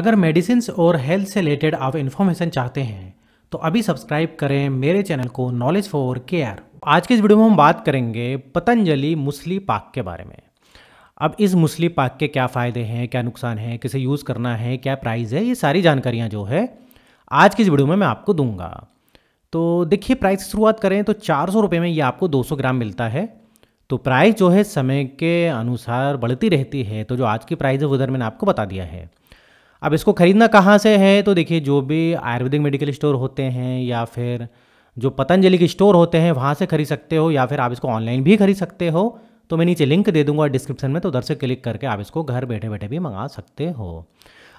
अगर मेडिसिन और हेल्थ से रिलेटेड आप इन्फॉर्मेशन चाहते हैं तो अभी सब्सक्राइब करें मेरे चैनल को नॉलेज फॉर केयर आज के इस वीडियो में हम बात करेंगे पतंजलि मुसली पाक के बारे में अब इस मुसली पाक के क्या फ़ायदे हैं क्या नुकसान है किसे यूज़ करना है क्या प्राइस है ये सारी जानकारियाँ जो है आज की इस वीडियो में मैं आपको दूंगा तो देखिए प्राइस की शुरुआत करें तो चार सौ में ये आपको सौ ग्राम मिलता है तो प्राइस जो है समय के अनुसार बढ़ती रहती है तो जो आज की प्राइस है वो उधर मैंने आपको बता दिया है अब इसको ख़रीदना कहाँ से है तो देखिए जो भी आयुर्वेदिक मेडिकल स्टोर होते हैं या फिर जो पतंजलि के स्टोर होते हैं वहाँ से खरीद सकते हो या फिर आप इसको ऑनलाइन भी खरीद सकते हो तो मैं नीचे लिंक दे दूंगा डिस्क्रिप्शन में तो उधर से क्लिक करके आप इसको घर बैठे बैठे भी मंगा सकते हो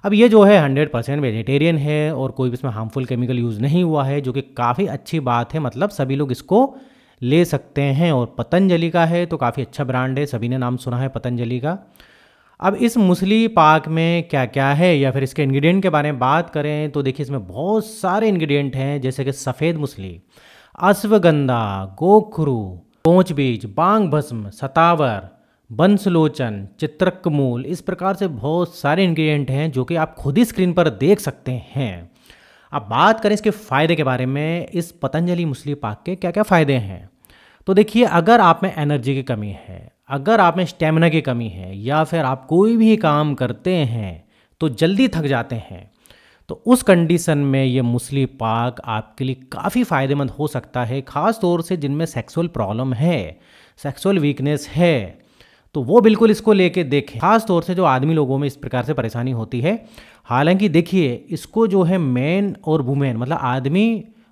अब ये जो है हंड्रेड परसेंट वेजिटेरियन है और कोई भी इसमें हार्मफुल केमिकल यूज़ नहीं हुआ है जो कि काफ़ी अच्छी बात है मतलब सभी लोग इसको ले सकते हैं और पतंजलि का है तो काफ़ी अच्छा ब्रांड है सभी ने नाम सुना है पतंजलि का अब इस मुसली पाक में क्या क्या है या फिर इसके इंग्रेडिएंट के बारे में बात करें तो देखिए इसमें बहुत सारे इंग्रेडिएंट हैं जैसे कि सफ़ेद मुसली अश्वगंधा गोखरू पोच बीज बांग भस्म सतावर बंसलोचन चित्रक मूल इस प्रकार से बहुत सारे इंग्रेडिएंट हैं जो कि आप खुद ही स्क्रीन पर देख सकते हैं अब बात करें इसके फ़ायदे के बारे में इस पतंजलि मुसली पाक के क्या क्या फ़ायदे हैं तो देखिए अगर आप में एनर्जी की कमी है अगर आप में स्टेमिना की कमी है या फिर आप कोई भी काम करते हैं तो जल्दी थक जाते हैं तो उस कंडीशन में ये मुसली पाक आपके लिए काफ़ी फ़ायदेमंद हो सकता है ख़ास तौर से जिनमें सेक्सुअल प्रॉब्लम है सेक्सुअल वीकनेस है तो वो बिल्कुल इसको लेके देखें खास तौर से जो आदमी लोगों में इस प्रकार से परेशानी होती है हालांकि देखिए इसको जो है मैन और वुमेन मतलब आदमी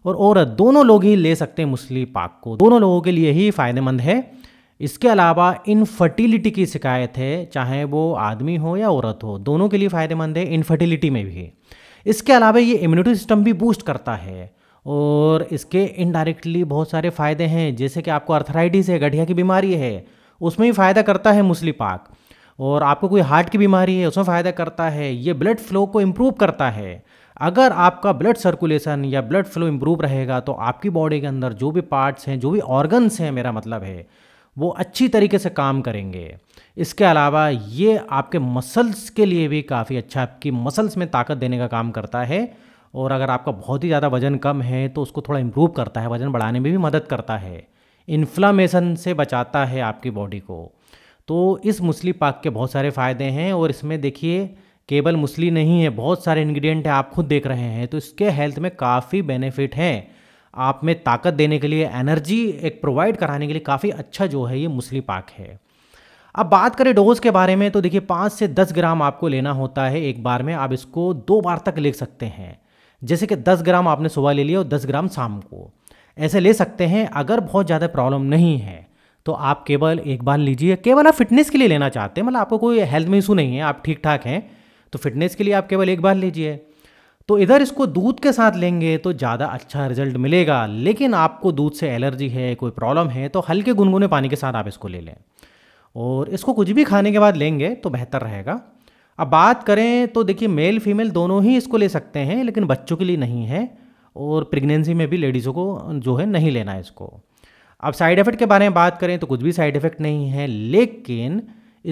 और औरत दोनों लोग ही ले सकते हैं मुसली पाक को दोनों लोगों के लिए ही फ़ायदेमंद है इसके अलावा इनफर्टिलिटी की शिकायत है चाहे वो आदमी हो या औरत हो दोनों के लिए फ़ायदेमंद है इनफर्टिलिटी में भी इसके अलावा ये इम्यूनिटी सिस्टम भी बूस्ट करता है और इसके इनडायरेक्टली बहुत सारे फ़ायदे हैं जैसे कि आपको अर्थराइटिस है गठिया की बीमारी है उसमें भी फ़ायदा करता है मुस्लि पाक और आपको कोई हार्ट की बीमारी है उसमें फ़ायदा करता है ये ब्लड फ्लो को इम्प्रूव करता है अगर आपका ब्लड सर्कुलेशन या ब्लड फ्लो इम्प्रूव रहेगा तो आपकी बॉडी के अंदर जो भी पार्ट्स हैं जो भी ऑर्गन्स हैं मेरा मतलब है वो अच्छी तरीके से काम करेंगे इसके अलावा ये आपके मसल्स के लिए भी काफ़ी अच्छा आपकी मसल्स में ताकत देने का काम करता है और अगर आपका बहुत ही ज़्यादा वजन कम है तो उसको थोड़ा इम्प्रूव करता है वज़न बढ़ाने में भी मदद करता है इन्फ्लामेशन से बचाता है आपकी बॉडी को तो इस मुसली पाक के बहुत सारे फ़ायदे हैं और इसमें देखिए केवल मुसली नहीं है बहुत सारे इन्ग्रीडियंट हैं आप खुद देख रहे हैं तो इसके हेल्थ में काफ़ी बेनिफिट हैं आप में ताकत देने के लिए एनर्जी एक प्रोवाइड कराने के लिए काफ़ी अच्छा जो है ये मुसली पाक है अब बात करें डोज के बारे में तो देखिए पाँच से दस ग्राम आपको लेना होता है एक बार में आप इसको दो बार तक ले सकते हैं जैसे कि दस ग्राम आपने सुबह ले लिया और दस ग्राम शाम को ऐसे ले सकते हैं अगर बहुत ज़्यादा प्रॉब्लम नहीं है तो आप केवल एक बार लीजिए केवल आप फिटनेस के लिए लेना चाहते हैं मतलब आपको कोई हेल्थ में इशू नहीं है आप ठीक ठाक हैं तो फिटनेस के लिए आप केवल एक बार लीजिए तो इधर इसको दूध के साथ लेंगे तो ज़्यादा अच्छा रिजल्ट मिलेगा लेकिन आपको दूध से एलर्जी है कोई प्रॉब्लम है तो हल्के गुनगुने पानी के साथ आप इसको ले लें और इसको कुछ भी खाने के बाद लेंगे तो बेहतर रहेगा अब बात करें तो देखिए मेल फीमेल दोनों ही इसको ले सकते हैं लेकिन बच्चों के लिए नहीं है और प्रेगनेंसी में भी लेडीज़ों को जो है नहीं लेना है इसको अब साइड इफ़ेक्ट के बारे में बात करें तो कुछ भी साइड इफ़ेक्ट नहीं है लेकिन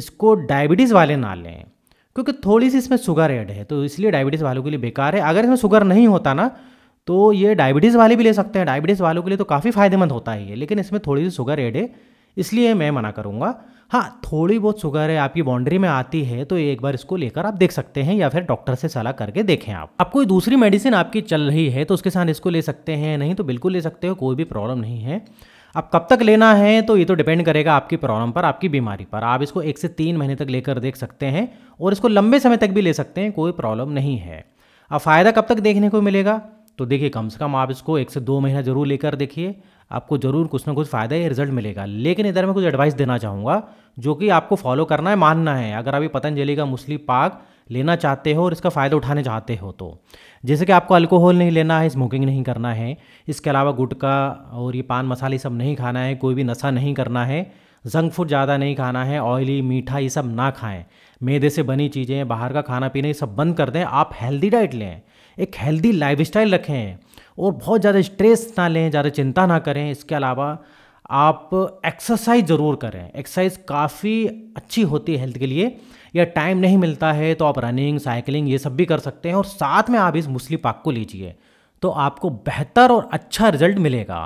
इसको डायबिटीज़ वाले ना लें क्योंकि थोड़ी सी इसमें शुगर ऐड है तो इसलिए डायबिटीज़ वालों के लिए बेकार है अगर इसमें शुगर नहीं होता ना तो ये डायबिटीज़ वाले भी ले सकते हैं डायबिटीज़ वालों के लिए तो काफ़ी फायदेमंद होता है ये लेकिन इसमें थोड़ी सी शुगर ऐड है इसलिए मैं मना करूँगा हाँ थोड़ी बहुत शुगर है आपकी बाउंड्री में आती है तो एक बार इसको लेकर आप देख सकते हैं या फिर डॉक्टर से सलाह करके देखें आप अब कोई दूसरी मेडिसिन आपकी चल रही है तो उसके साथ इसको ले सकते हैं नहीं तो बिल्कुल ले सकते हो कोई भी प्रॉब्लम नहीं है अब कब तक लेना है तो ये तो डिपेंड करेगा आपकी प्रॉब्लम पर आपकी बीमारी पर आप इसको एक से तीन महीने तक लेकर देख सकते हैं और इसको लंबे समय तक भी ले सकते हैं कोई प्रॉब्लम नहीं है अब फ़ायदा कब तक देखने को मिलेगा तो देखिए कम से कम आप इसको एक से दो महीना जरूर लेकर देखिए आपको ज़रूर कुछ ना कुछ फ़ायदा या रिजल्ट मिलेगा लेकिन इधर मैं कुछ एडवाइस देना चाहूँगा जो कि आपको फॉलो करना है मानना है अगर अभी पतंजलि का मुस्लिम पाक लेना चाहते हो और इसका फ़ायदा उठाने चाहते हो तो जैसे कि आपको अल्कोहल नहीं लेना है स्मोकिंग नहीं करना है इसके अलावा गुटखा और ये पान मसाले सब नहीं खाना है कोई भी नशा नहीं करना है जंक फूड ज़्यादा नहीं खाना है ऑयली मीठा ये सब ना खाएं मैदे से बनी चीज़ें बाहर का खाना पीना ये सब बंद कर दें आप हेल्दी डाइट लें एक हेल्दी लाइफ स्टाइल रखें और बहुत ज़्यादा स्ट्रेस ना लें ज़्यादा चिंता ना करें इसके अलावा आप एक्सरसाइज ज़रूर करें एक्सरसाइज काफ़ी अच्छी होती है हेल्थ के लिए या टाइम नहीं मिलता है तो आप रनिंग साइकिलिंग ये सब भी कर सकते हैं और साथ में आप इस मुस्ली पाक को लीजिए तो आपको बेहतर और अच्छा रिजल्ट मिलेगा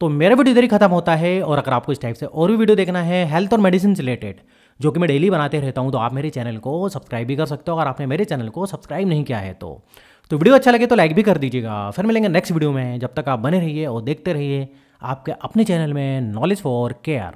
तो मेरा वीडियो इधर ही खत्म होता है और अगर आपको इस टाइप से और भी वीडियो देखना है हेल्थ और मेडिसिन रिलेटेड जो कि मैं डेली बनाते रहता हूँ तो आप मेरे चैनल को सब्सक्राइब भी कर सकते हो अगर आपने मेरे चैनल को सब्सक्राइब नहीं किया है तो तो वीडियो अच्छा लगे तो लाइक भी कर दीजिएगा फिर मिलेंगे नेक्स्ट वीडियो में जब तक आप बने रहिए और देखते रहिए आपके अपने चैनल में नॉलेज फॉर केयर